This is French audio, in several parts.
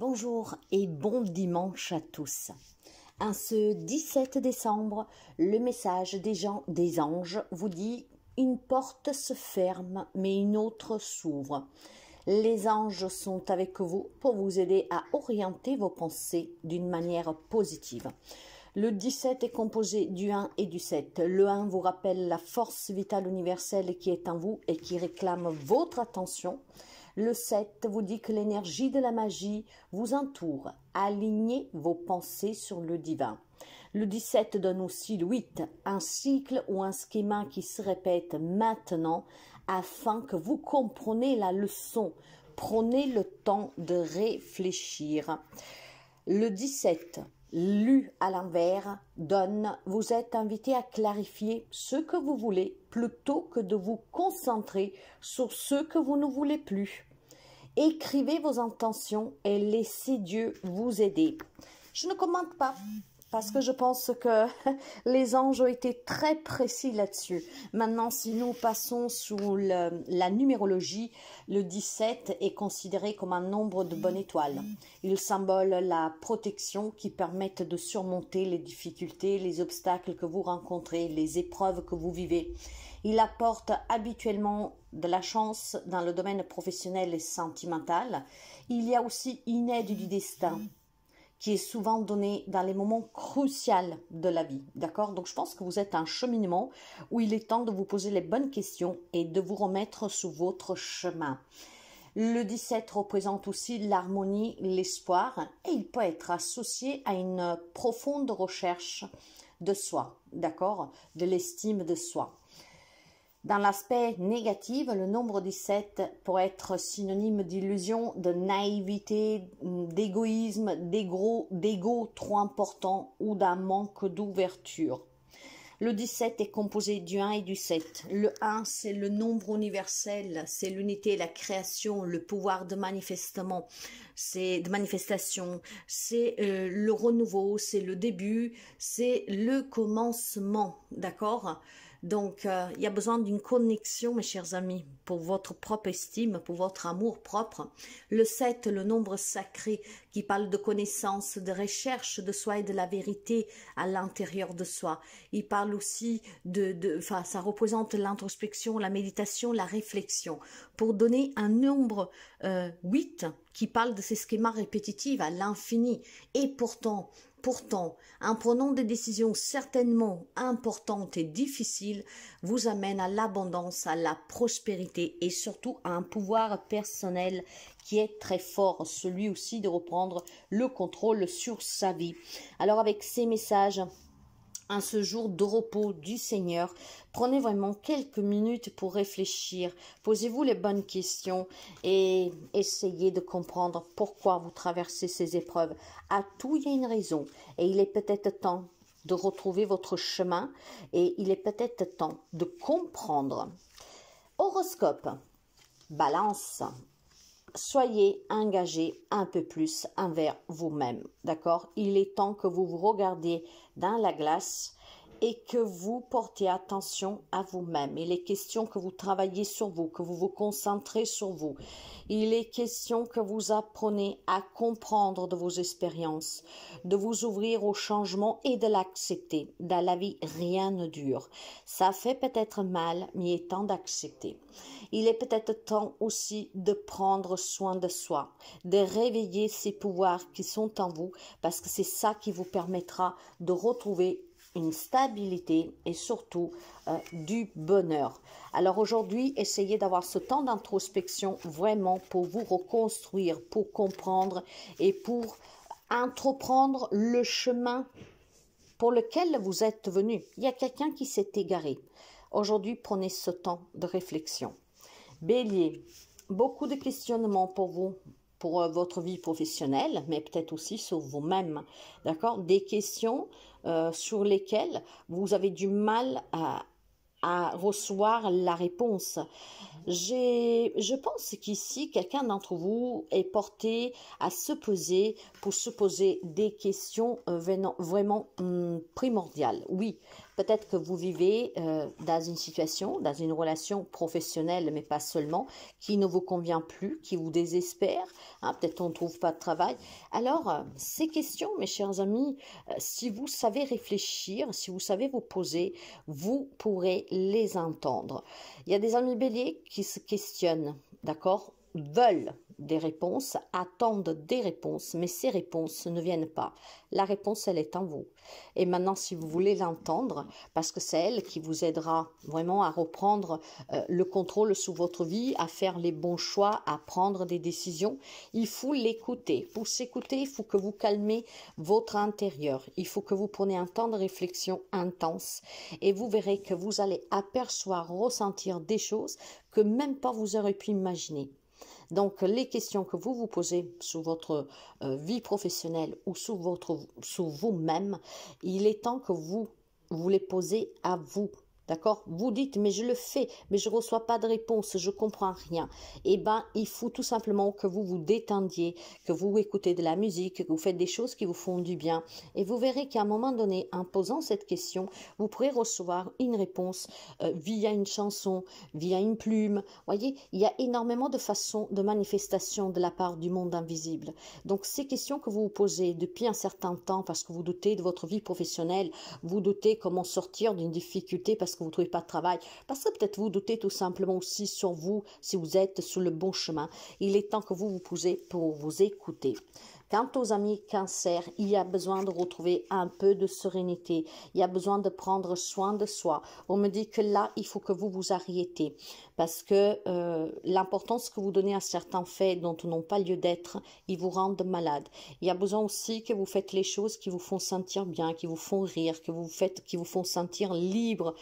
Bonjour et bon dimanche à tous. En ce 17 décembre, le message des, gens, des anges vous dit une porte se ferme mais une autre s'ouvre. Les anges sont avec vous pour vous aider à orienter vos pensées d'une manière positive. Le 17 est composé du 1 et du 7. Le 1 vous rappelle la force vitale universelle qui est en vous et qui réclame votre attention. Le 7 vous dit que l'énergie de la magie vous entoure. Alignez vos pensées sur le divin. Le 17 donne aussi le 8, un cycle ou un schéma qui se répète maintenant afin que vous compreniez la leçon. Prenez le temps de réfléchir. Le 17, lu à l'envers, donne, vous êtes invité à clarifier ce que vous voulez plutôt que de vous concentrer sur ce que vous ne voulez plus. Écrivez vos intentions et laissez Dieu vous aider. Je ne commente pas parce que je pense que les anges ont été très précis là-dessus. Maintenant, si nous passons sous la numérologie, le 17 est considéré comme un nombre de bonne étoile. Il symbole la protection qui permet de surmonter les difficultés, les obstacles que vous rencontrez, les épreuves que vous vivez. Il apporte habituellement de la chance dans le domaine professionnel et sentimental. Il y a aussi une aide du destin qui est souvent donné dans les moments cruciaux de la vie. D'accord Donc je pense que vous êtes un cheminement où il est temps de vous poser les bonnes questions et de vous remettre sous votre chemin. Le 17 représente aussi l'harmonie, l'espoir et il peut être associé à une profonde recherche de soi, d'accord De l'estime de soi. Dans l'aspect négatif, le nombre 17 peut être synonyme d'illusion, de naïveté, d'égoïsme, d'égo trop important ou d'un manque d'ouverture. Le 17 est composé du 1 et du 7. Le 1, c'est le nombre universel, c'est l'unité, la création, le pouvoir de manifestement, de manifestation, c'est euh, le renouveau, c'est le début, c'est le commencement, d'accord donc, euh, il y a besoin d'une connexion, mes chers amis, pour votre propre estime, pour votre amour propre. Le 7, le nombre sacré, qui parle de connaissance, de recherche de soi et de la vérité à l'intérieur de soi. Il parle aussi de... enfin, ça représente l'introspection, la méditation, la réflexion. Pour donner un nombre 8, euh, qui parle de ces schémas répétitifs à l'infini. Et pourtant, Pourtant, en prenant des décisions certainement importantes et difficiles, vous amène à l'abondance, à la prospérité et surtout à un pouvoir personnel qui est très fort, celui aussi de reprendre le contrôle sur sa vie. Alors avec ces messages, ce jour de repos du Seigneur, prenez vraiment quelques minutes pour réfléchir, posez-vous les bonnes questions et essayez de comprendre pourquoi vous traversez ces épreuves. À tout, il y a une raison et il est peut-être temps de retrouver votre chemin et il est peut-être temps de comprendre. Horoscope. Balance soyez engagé un peu plus envers vous-même. D'accord Il est temps que vous vous regardiez dans la glace et que vous portiez attention à vous-même. Il est question que vous travaillez sur vous, que vous vous concentrez sur vous. Il est question que vous apprenez à comprendre de vos expériences, de vous ouvrir au changement et de l'accepter. Dans la vie, rien ne dure. Ça fait peut-être mal, mais il est temps d'accepter. Il est peut-être temps aussi de prendre soin de soi, de réveiller ces pouvoirs qui sont en vous, parce que c'est ça qui vous permettra de retrouver une stabilité et surtout euh, du bonheur. Alors aujourd'hui, essayez d'avoir ce temps d'introspection vraiment pour vous reconstruire, pour comprendre et pour entreprendre le chemin pour lequel vous êtes venu. Il y a quelqu'un qui s'est égaré. Aujourd'hui, prenez ce temps de réflexion. Bélier, beaucoup de questionnements pour vous, pour euh, votre vie professionnelle, mais peut-être aussi sur vous-même, d'accord Des questions euh, sur lesquelles vous avez du mal à, recevoir la réponse. Je pense qu'ici, quelqu'un d'entre vous est porté à se poser, pour se poser des questions euh, vraiment hmm, primordiales. Oui, Peut-être que vous vivez euh, dans une situation, dans une relation professionnelle, mais pas seulement, qui ne vous convient plus, qui vous désespère. Hein, peut-être qu'on ne trouve pas de travail. Alors, euh, ces questions, mes chers amis, euh, si vous savez réfléchir, si vous savez vous poser, vous pourrez les entendre. Il y a des amis béliers qui se questionnent, d'accord veulent des réponses, attendent des réponses, mais ces réponses ne viennent pas. La réponse, elle est en vous. Et maintenant, si vous voulez l'entendre, parce que c'est elle qui vous aidera vraiment à reprendre euh, le contrôle sous votre vie, à faire les bons choix, à prendre des décisions, il faut l'écouter. Pour s'écouter, il faut que vous calmez votre intérieur. Il faut que vous preniez un temps de réflexion intense et vous verrez que vous allez apercevoir, ressentir des choses que même pas vous aurez pu imaginer. Donc les questions que vous vous posez sur votre euh, vie professionnelle ou sous vous-même, il est temps que vous vous les posez à vous D'accord Vous dites, mais je le fais, mais je reçois pas de réponse, je comprends rien. Eh bien, il faut tout simplement que vous vous détendiez, que vous écoutez de la musique, que vous faites des choses qui vous font du bien. Et vous verrez qu'à un moment donné, en posant cette question, vous pourrez recevoir une réponse euh, via une chanson, via une plume. Voyez, il y a énormément de façons de manifestation de la part du monde invisible. Donc, ces questions que vous vous posez depuis un certain temps, parce que vous doutez de votre vie professionnelle, vous doutez comment sortir d'une difficulté, parce que vous ne trouvez pas de travail, parce que peut-être vous doutez tout simplement aussi sur vous, si vous êtes sur le bon chemin. Il est temps que vous vous posez pour vous écouter. Quant aux amis cancer, il y a besoin de retrouver un peu de sérénité. Il y a besoin de prendre soin de soi. On me dit que là, il faut que vous vous arrêtez parce que euh, l'importance que vous donnez à certains faits dont n'ont pas lieu d'être, ils vous rendent malade. Il y a besoin aussi que vous faites les choses qui vous font sentir bien, qui vous font rire, que vous faites, qui vous font sentir libre.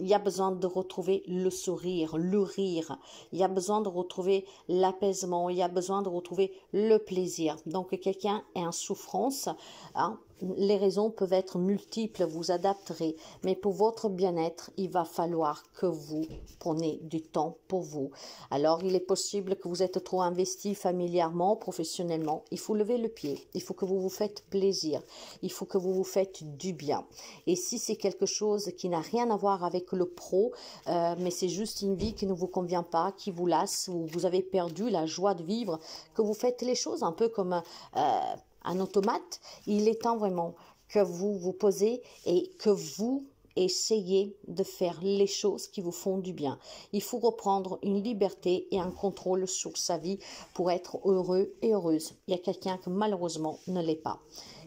Il y a besoin de retrouver le sourire, le rire. Il y a besoin de retrouver l'apaisement. Il y a besoin de retrouver le plaisir. Donc quelqu'un est en souffrance. Hein, les raisons peuvent être multiples, vous adapterez, mais pour votre bien-être, il va falloir que vous preniez du temps pour vous. Alors, il est possible que vous êtes trop investi familièrement, professionnellement. Il faut lever le pied. Il faut que vous vous faites plaisir. Il faut que vous vous faites du bien. Et si c'est quelque chose qui n'a rien à voir avec le pro, euh, mais c'est juste une vie qui ne vous convient pas, qui vous lasse, ou vous avez perdu la joie de vivre, que vous faites les choses un peu comme euh, automate, il est temps vraiment que vous vous posez et que vous essayez de faire les choses qui vous font du bien. Il faut reprendre une liberté et un contrôle sur sa vie pour être heureux et heureuse. Il y a quelqu'un que malheureusement ne l'est pas.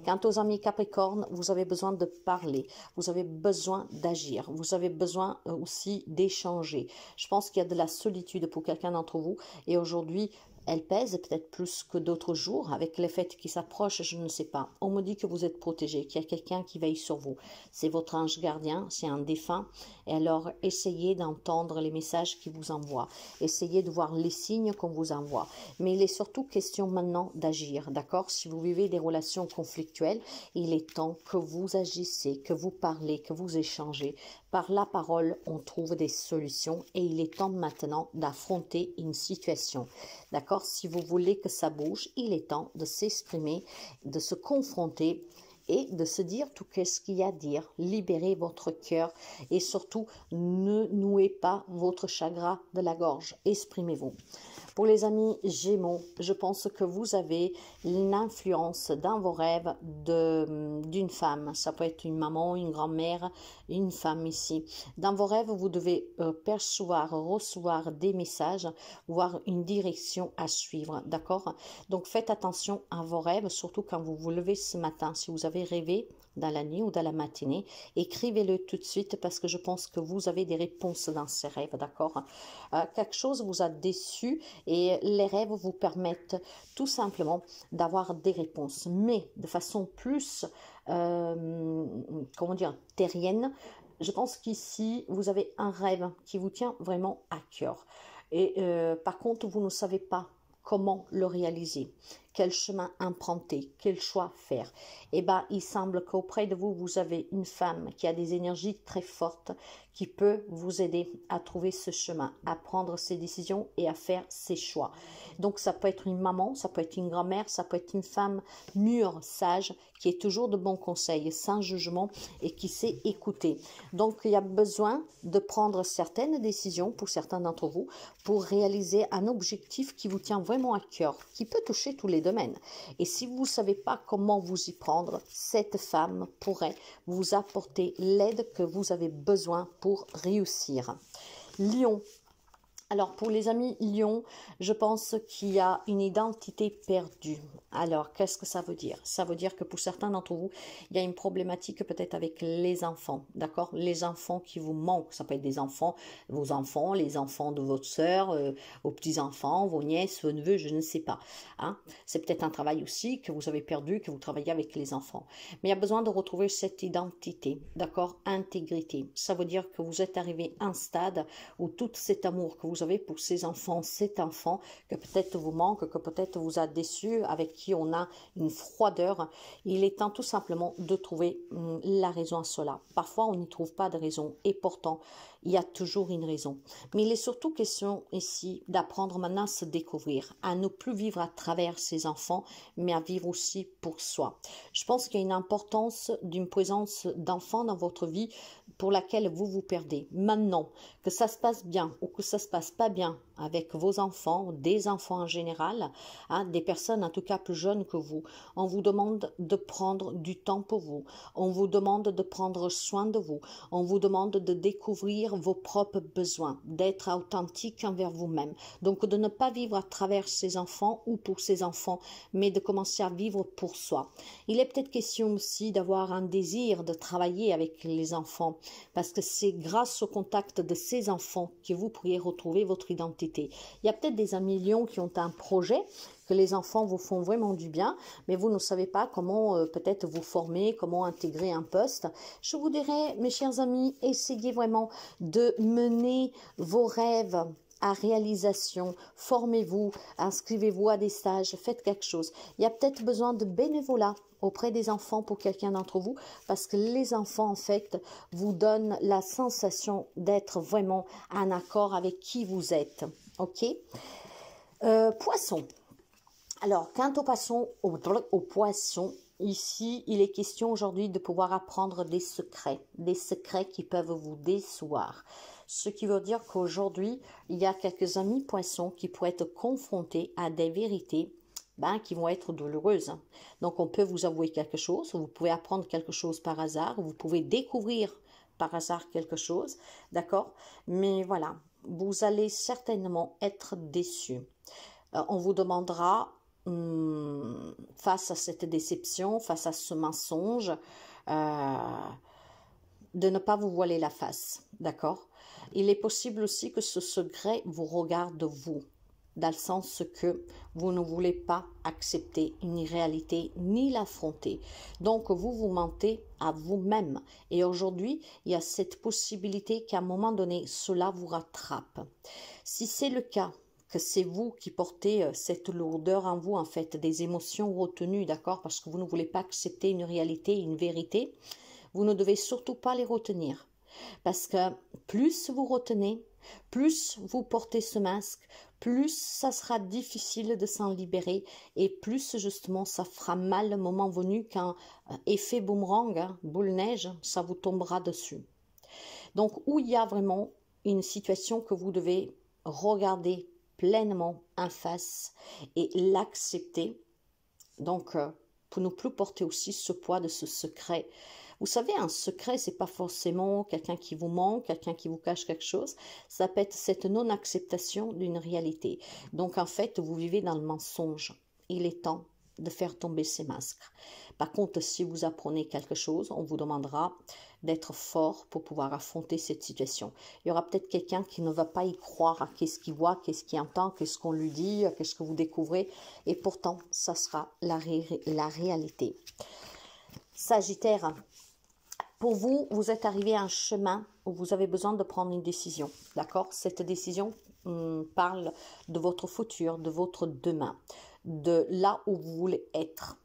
Quant aux amis Capricorne, vous avez besoin de parler, vous avez besoin d'agir, vous avez besoin euh, aussi d'échanger. Je pense qu'il y a de la solitude pour quelqu'un d'entre vous et aujourd'hui, elle pèse peut-être plus que d'autres jours avec les fêtes qui s'approchent, je ne sais pas. On me dit que vous êtes protégé, qu'il y a quelqu'un qui veille sur vous. C'est votre ange gardien, c'est un défunt. Et alors, essayez d'entendre les messages qu'il vous envoie. Essayez de voir les signes qu'on vous envoie. Mais il est surtout question maintenant d'agir, d'accord Si vous vivez des relations conflictuelles, il est temps que vous agissez, que vous parlez, que vous échangez. Par la parole, on trouve des solutions et il est temps maintenant d'affronter une situation. D'accord Si vous voulez que ça bouge, il est temps de s'exprimer, de se confronter et de se dire tout ce qu'il y a à dire. Libérez votre cœur et surtout ne nouez pas votre chagrin de la gorge. Exprimez-vous. Pour les amis Gémeaux, je pense que vous avez l'influence dans vos rêves d'une femme. Ça peut être une maman, une grand-mère, une femme ici. Dans vos rêves, vous devez euh, percevoir, recevoir des messages, voir une direction à suivre. D'accord Donc faites attention à vos rêves, surtout quand vous vous levez ce matin. Si vous avez rêvé, dans la nuit ou dans la matinée. Écrivez-le tout de suite parce que je pense que vous avez des réponses dans ces rêves, d'accord euh, Quelque chose vous a déçu et les rêves vous permettent tout simplement d'avoir des réponses, mais de façon plus, euh, comment dire, terrienne. Je pense qu'ici, vous avez un rêve qui vous tient vraiment à cœur. Et euh, par contre, vous ne savez pas comment le réaliser quel chemin emprunter, quel choix faire. Eh bien, il semble qu'auprès de vous, vous avez une femme qui a des énergies très fortes, qui peut vous aider à trouver ce chemin, à prendre ses décisions et à faire ses choix. Donc ça peut être une maman, ça peut être une grand-mère, ça peut être une femme mûre, sage, qui est toujours de bons conseils, sans jugement et qui sait écouter. Donc il y a besoin de prendre certaines décisions pour certains d'entre vous pour réaliser un objectif qui vous tient vraiment à cœur, qui peut toucher tous les domaines. Et si vous ne savez pas comment vous y prendre, cette femme pourrait vous apporter l'aide que vous avez besoin pour réussir. Lion, alors, pour les amis Lyon, je pense qu'il y a une identité perdue. Alors, qu'est-ce que ça veut dire Ça veut dire que pour certains d'entre vous, il y a une problématique peut-être avec les enfants, d'accord Les enfants qui vous manquent. Ça peut être des enfants, vos enfants, les enfants de votre sœur, euh, vos petits-enfants, vos nièces, vos neveux, je ne sais pas. Hein C'est peut-être un travail aussi que vous avez perdu, que vous travaillez avec les enfants. Mais il y a besoin de retrouver cette identité, d'accord Intégrité. Ça veut dire que vous êtes arrivé à un stade où tout cet amour que vous vous avez pour ces enfants, cet enfant que peut-être vous manque, que peut-être vous a déçu, avec qui on a une froideur. Il est temps tout simplement de trouver hum, la raison à cela. Parfois, on n'y trouve pas de raison et pourtant, il y a toujours une raison. Mais il est surtout question ici d'apprendre maintenant à se découvrir, à ne plus vivre à travers ses enfants, mais à vivre aussi pour soi. Je pense qu'il y a une importance d'une présence d'enfants dans votre vie pour laquelle vous vous perdez. Maintenant, que ça se passe bien ou que ça se passe pas bien, avec vos enfants, des enfants en général, hein, des personnes en tout cas plus jeunes que vous. On vous demande de prendre du temps pour vous. On vous demande de prendre soin de vous. On vous demande de découvrir vos propres besoins, d'être authentique envers vous-même. Donc de ne pas vivre à travers ses enfants ou pour ses enfants, mais de commencer à vivre pour soi. Il est peut-être question aussi d'avoir un désir de travailler avec les enfants, parce que c'est grâce au contact de ces enfants que vous pourriez retrouver votre identité il y a peut-être des amis Lyon qui ont un projet, que les enfants vous font vraiment du bien, mais vous ne savez pas comment euh, peut-être vous former, comment intégrer un poste. Je vous dirais, mes chers amis, essayez vraiment de mener vos rêves à réalisation, formez-vous, inscrivez-vous à des stages, faites quelque chose. Il y a peut-être besoin de bénévolat auprès des enfants pour quelqu'un d'entre vous parce que les enfants en fait vous donnent la sensation d'être vraiment en accord avec qui vous êtes. OK euh, Poisson. Alors, quant au poisson, au poisson, ici, il est question aujourd'hui de pouvoir apprendre des secrets, des secrets qui peuvent vous décevoir ce qui veut dire qu'aujourd'hui, il y a quelques amis poissons qui pourraient être confrontés à des vérités ben, qui vont être douloureuses. Donc on peut vous avouer quelque chose, vous pouvez apprendre quelque chose par hasard, vous pouvez découvrir par hasard quelque chose, d'accord Mais voilà, vous allez certainement être déçu. Euh, on vous demandera, hmm, face à cette déception, face à ce mensonge, euh, de ne pas vous voiler la face, d'accord il est possible aussi que ce secret vous regarde vous, dans le sens que vous ne voulez pas accepter une réalité ni l'affronter. Donc vous vous mentez à vous-même. Et aujourd'hui, il y a cette possibilité qu'à un moment donné, cela vous rattrape. Si c'est le cas, que c'est vous qui portez euh, cette lourdeur en vous, en fait, des émotions retenues, d'accord, parce que vous ne voulez pas accepter une réalité, une vérité, vous ne devez surtout pas les retenir parce que plus vous retenez, plus vous portez ce masque, plus ça sera difficile de s'en libérer et plus justement ça fera mal le moment venu qu'un euh, effet boomerang, hein, boule neige, ça vous tombera dessus. Donc où il y a vraiment une situation que vous devez regarder pleinement en face et l'accepter. Donc euh, pour ne plus porter aussi ce poids de ce secret vous savez, un secret, c'est pas forcément quelqu'un qui vous ment, quelqu'un qui vous cache quelque chose. Ça peut être cette non-acceptation d'une réalité. Donc, en fait, vous vivez dans le mensonge. Il est temps de faire tomber ces masques. Par contre, si vous apprenez quelque chose, on vous demandera d'être fort pour pouvoir affronter cette situation. Il y aura peut-être quelqu'un qui ne va pas y croire à qu'est-ce qu'il voit, qu'est-ce qu'il entend, qu'est-ce qu'on lui dit, qu'est-ce que vous découvrez, et pourtant, ça sera la, la réalité. Sagittaire, pour vous, vous êtes arrivé à un chemin où vous avez besoin de prendre une décision. D'accord Cette décision hum, parle de votre futur, de votre demain, de là où vous voulez être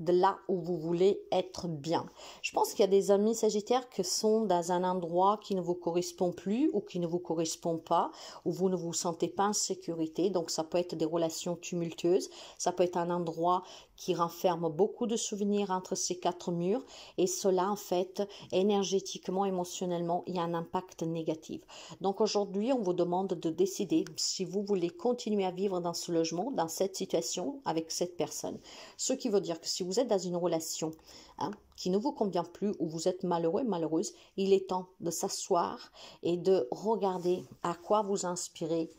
de là où vous voulez être bien. Je pense qu'il y a des amis sagittaires qui sont dans un endroit qui ne vous correspond plus ou qui ne vous correspond pas, où vous ne vous sentez pas en sécurité. Donc ça peut être des relations tumultueuses, ça peut être un endroit qui renferme beaucoup de souvenirs entre ces quatre murs et cela en fait énergétiquement, émotionnellement, il y a un impact négatif. Donc aujourd'hui, on vous demande de décider si vous voulez continuer à vivre dans ce logement, dans cette situation avec cette personne. Ce qui veut dire que si vous êtes dans une relation hein, qui ne vous convient plus, ou vous êtes malheureux, malheureuse, il est temps de s'asseoir et de regarder à quoi vous inspirez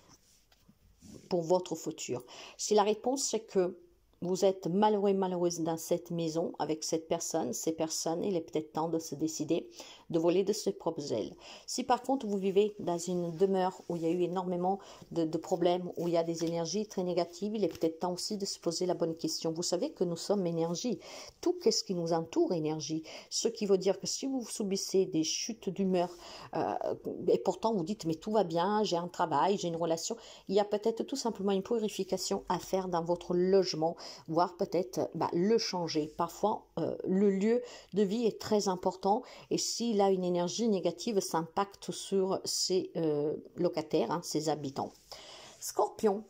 pour votre futur. Si la réponse c'est que vous êtes malheureux et malheureuse dans cette maison avec cette personne, ces personnes, il est peut-être temps de se décider de voler de ses propres ailes. Si par contre vous vivez dans une demeure où il y a eu énormément de, problèmes, où il y a des énergies très négatives, il est peut-être temps aussi de se poser la bonne question. Vous savez que nous sommes énergie. Tout ce qui nous entoure énergie. Ce qui veut dire que si vous subissez des chutes d'humeur euh, et pourtant vous dites mais tout va bien, j'ai un travail, j'ai une relation, il y a peut-être tout simplement une purification à faire dans votre logement voire peut-être euh, bah, le changer. Parfois, euh, le lieu de vie est très important et s'il a une énergie négative, ça impacte sur ses euh, locataires, hein, ses habitants. Scorpion,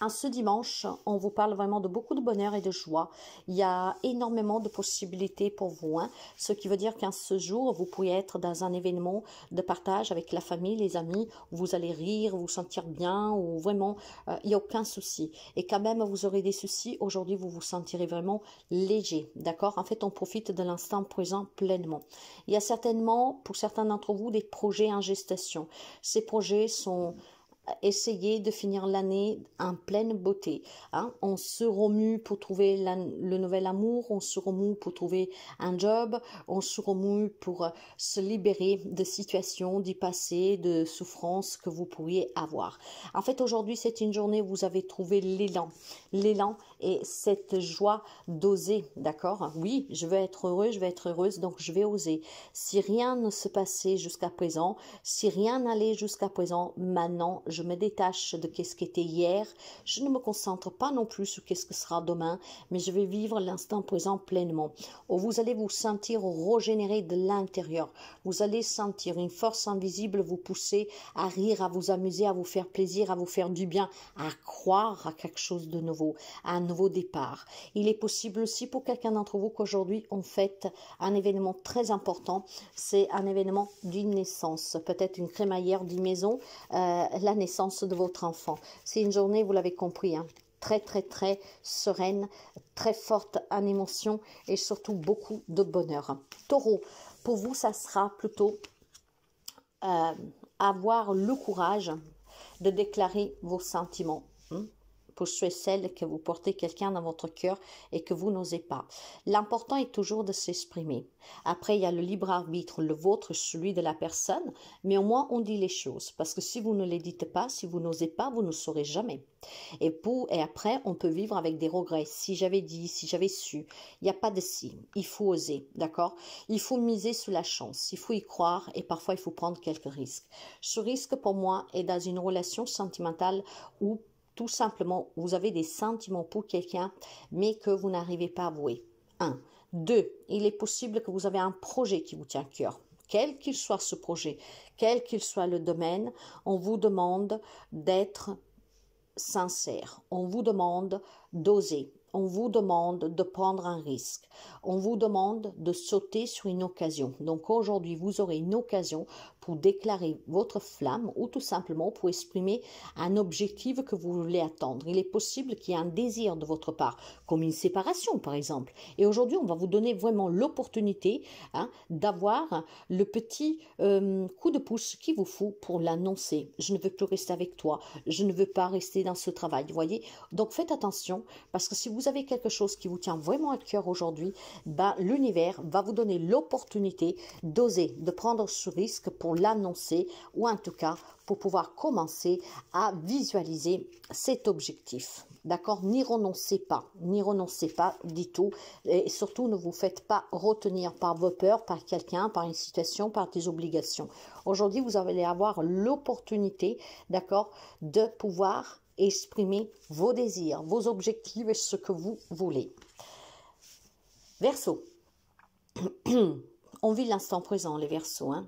en hein, ce dimanche, on vous parle vraiment de beaucoup de bonheur et de joie. Il y a énormément de possibilités pour vous, hein. ce qui veut dire qu'en ce jour, vous pouvez être dans un événement de partage avec la famille, les amis, vous allez rire, vous sentir bien, ou vraiment, euh, il n'y a aucun souci. Et quand même, vous aurez des soucis, aujourd'hui, vous vous sentirez vraiment léger, d'accord En fait, on profite de l'instant présent pleinement. Il y a certainement, pour certains d'entre vous, des projets en gestation. Ces projets sont essayer de finir l'année en pleine beauté. Hein. On se remue pour trouver le nouvel amour, on se remue pour trouver un job, on se remue pour euh, se libérer de situations du passé, de souffrances que vous pourriez avoir. En fait, aujourd'hui, c'est une journée où vous avez trouvé l'élan, l'élan et cette joie d'oser, d'accord Oui, je veux être heureux, je veux être heureuse, donc je vais oser. Si rien ne se passait jusqu'à présent, si rien n'allait jusqu'à présent, maintenant, je me détache de ce ce était hier, je ne me concentre pas non plus sur ce que sera demain, mais je vais vivre l'instant présent pleinement. Oh, vous allez vous sentir régénéré de l'intérieur. Vous allez sentir une force invisible vous pousser à rire, à vous amuser, à vous faire plaisir, à vous faire du bien, à croire à quelque chose de nouveau, à un nouveau départ. Il est possible aussi pour quelqu'un d'entre vous qu'aujourd'hui on fête un événement très important. C'est un événement d'une naissance, peut-être une crémaillère d'une maison, euh, la naissance de votre enfant. C'est une journée, vous l'avez compris, hein, très très très sereine, très forte en émotion et surtout beaucoup de bonheur. Taureau, pour vous, ça sera plutôt euh, avoir le courage de déclarer vos sentiments. Hein pour ceux que vous portez quelqu'un dans votre cœur et que vous n'osez pas. L'important est toujours de s'exprimer. Après, il y a le libre arbitre, le vôtre, celui de la personne, mais au moins on dit les choses, parce que si vous ne les dites pas, si vous n'osez pas, vous ne saurez jamais. Et pour et après, on peut vivre avec des regrets. Si j'avais dit, si j'avais su, il n'y a pas de si. Il faut oser, d'accord Il faut miser sur la chance, il faut y croire et parfois il faut prendre quelques risques. Ce risque pour moi est dans une relation sentimentale où tout simplement, vous avez des sentiments pour quelqu'un, mais que vous n'arrivez pas à avouer. 1. 2. Il est possible que vous avez un projet qui vous tient à cœur. Quel qu'il soit ce projet, quel qu'il soit le domaine, on vous demande d'être sincère. On vous demande d'oser. On vous demande de prendre un risque. On vous demande de sauter sur une occasion. Donc aujourd'hui, vous aurez une occasion pour déclarer votre flamme ou tout simplement pour exprimer un objectif que vous voulez attendre. Il est possible qu'il y ait un désir de votre part, comme une séparation par exemple. Et aujourd'hui, on va vous donner vraiment l'opportunité hein, d'avoir le petit euh, coup de pouce qui vous faut pour l'annoncer. Je ne veux plus rester avec toi. Je ne veux pas rester dans ce travail. voyez Donc faites attention parce que si vous avez quelque chose qui vous tient vraiment à cœur aujourd'hui, ben, l'univers va vous donner l'opportunité d'oser, de prendre ce risque pour l'annoncer ou en tout cas pour pouvoir commencer à visualiser cet objectif. D'accord N'y renoncez pas, n'y renoncez pas du tout et surtout ne vous faites pas retenir par vos peurs, par quelqu'un, par une situation, par des obligations. Aujourd'hui, vous allez avoir l'opportunité, d'accord, de pouvoir exprimer vos désirs, vos objectifs et ce que vous voulez. Verso. On vit l'instant présent, les versos. Hein?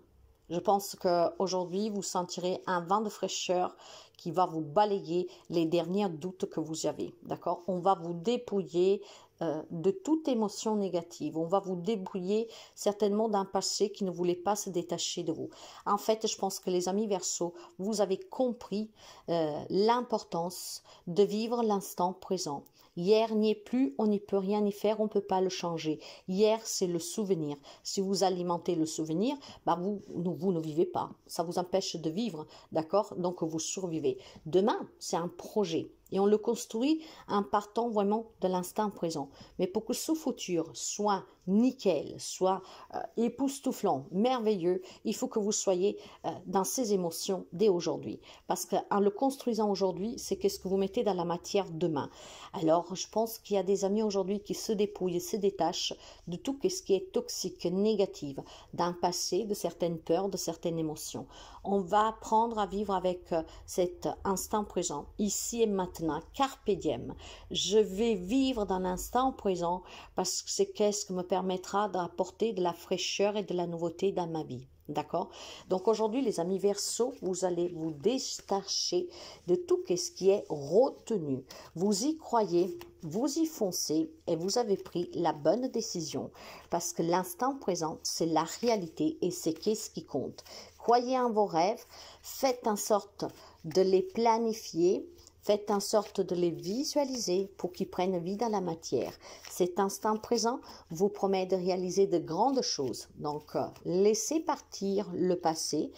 Je pense qu'aujourd'hui, vous sentirez un vent de fraîcheur qui va vous balayer les derniers doutes que vous avez. D'accord On va vous dépouiller euh, de toute émotion négative. On va vous débrouiller certainement d'un passé qui ne voulait pas se détacher de vous. En fait, je pense que les amis verso, vous avez compris euh, l'importance de vivre l'instant présent. Hier n'y est plus, on n'y peut rien y faire, on ne peut pas le changer. Hier, c'est le souvenir. Si vous alimentez le souvenir, bah vous, vous ne vivez pas. Ça vous empêche de vivre, d'accord Donc vous survivez. Demain, c'est un projet. Et on le construit en partant vraiment de l'instant présent. Mais pour que ce futur soit nickel, soit euh, époustouflant, merveilleux, il faut que vous soyez euh, dans ces émotions dès aujourd'hui. Parce qu'en le construisant aujourd'hui, c'est qu'est-ce que vous mettez dans la matière demain. Alors, je pense qu'il y a des amis aujourd'hui qui se dépouillent, se détachent de tout ce qui est toxique, négatif, d'un passé, de certaines peurs, de certaines émotions. On va apprendre à vivre avec euh, cet instant présent, ici et maintenant, carpe diem. Je vais vivre dans l'instant présent parce que c'est qu'est-ce que me permet permettra d'apporter de la fraîcheur et de la nouveauté dans ma vie. D'accord Donc aujourd'hui, les amis verso, vous allez vous détacher de tout ce qui est retenu. Vous y croyez, vous y foncez et vous avez pris la bonne décision parce que l'instant présent, c'est la réalité et c'est ce qui compte. Croyez en vos rêves, faites en sorte de les planifier Faites en sorte de les visualiser pour qu'ils prennent vie dans la matière. Cet instant présent vous promet de réaliser de grandes choses. Donc, euh, laissez partir le passé.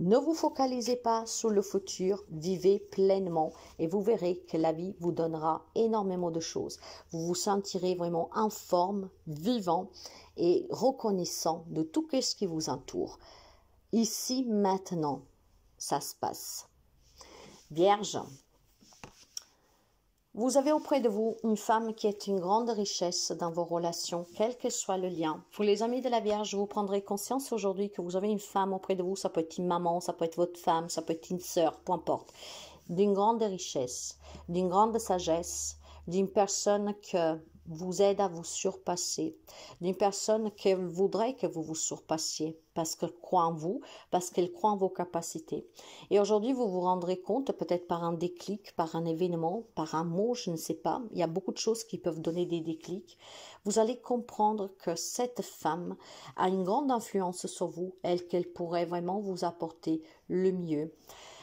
Ne vous focalisez pas sur le futur. Vivez pleinement et vous verrez que la vie vous donnera énormément de choses. Vous vous sentirez vraiment en forme, vivant et reconnaissant de tout ce qui vous entoure. Ici, maintenant, ça se passe. Vierge, vous avez auprès de vous une femme qui est une grande richesse dans vos relations, quel que soit le lien. Pour les amis de la Vierge, vous prendrez conscience aujourd'hui que vous avez une femme auprès de vous, ça peut être une maman, ça peut être votre femme, ça peut être une sœur, peu importe, d'une grande richesse, d'une grande sagesse, d'une personne que vous aide à vous surpasser, d'une personne qu'elle voudrait que vous vous surpassiez parce qu'elle croit en vous, parce qu'elle croit en vos capacités. Et aujourd'hui, vous vous rendrez compte, peut-être par un déclic, par un événement, par un mot, je ne sais pas, il y a beaucoup de choses qui peuvent donner des déclics, vous allez comprendre que cette femme a une grande influence sur vous, elle qu'elle pourrait vraiment vous apporter le mieux.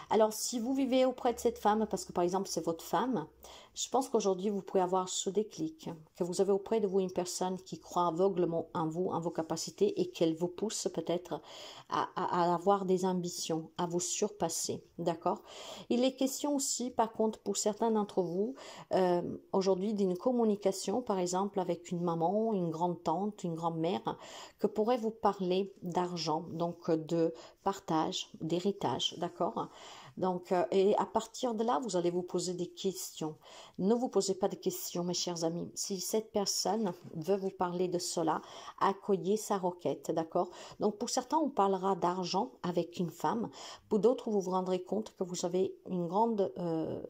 Alors si vous vivez auprès de cette femme, parce que par exemple c'est votre femme, je pense qu'aujourd'hui, vous pouvez avoir ce déclic, que vous avez auprès de vous une personne qui croit aveuglement en vous, en vos capacités, et qu'elle vous pousse peut-être à, avoir des ambitions, à vous surpasser. D'accord Il est question aussi, par contre, pour certains d'entre vous, euh, aujourd'hui, d'une communication, par exemple, avec une maman, une grande-tante, une grand-mère, que pourrait vous parler d'argent, donc de partage, d'héritage. D'accord donc, euh, et à partir de là, vous allez vous poser des questions. Ne vous posez pas de questions, mes chers amis. Si cette personne veut vous parler de cela, accueillez sa requête, d'accord Donc, pour certains, on parlera d'argent avec une femme. Pour d'autres, vous vous rendrez compte que vous avez une grande euh,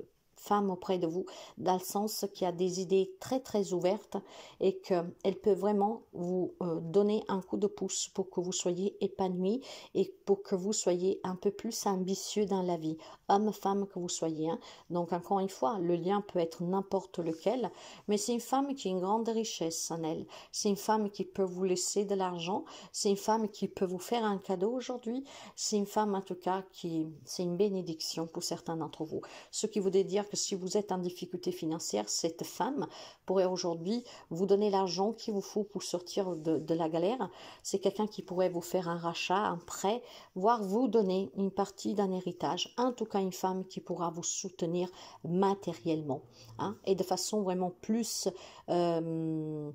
femme auprès de vous, dans le sens qu'il a des idées très très ouvertes et qu'elle peut vraiment vous euh, donner un coup de pouce pour que vous soyez épanoui et pour que vous soyez un peu plus ambitieux dans la vie, homme, femme que vous soyez. Hein. Donc encore une fois, le lien peut être n'importe lequel, mais c'est une femme qui a une grande richesse en elle, c'est une femme qui peut vous laisser de l'argent, c'est une femme qui peut vous faire un cadeau aujourd'hui, c'est une femme en tout cas qui, c'est une bénédiction pour certains d'entre vous. Ce qui voudrait dire si vous êtes en difficulté financière, cette femme pourrait aujourd'hui vous donner l'argent qu'il vous faut pour sortir de, la galère. C'est quelqu'un qui pourrait vous faire un rachat, un prêt, voire vous donner une partie d'un héritage. En tout cas, une femme qui pourra vous soutenir matériellement hein. et de façon vraiment plus... Euh,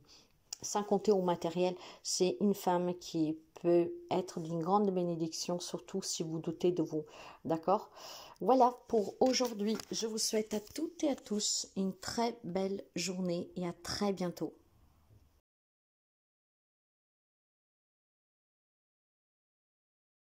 sans compter au matériel, c'est une femme qui peut être d'une grande bénédiction, surtout si vous doutez de vous. D'accord voilà pour aujourd'hui. Je vous souhaite à toutes et à tous une très belle journée et à très bientôt.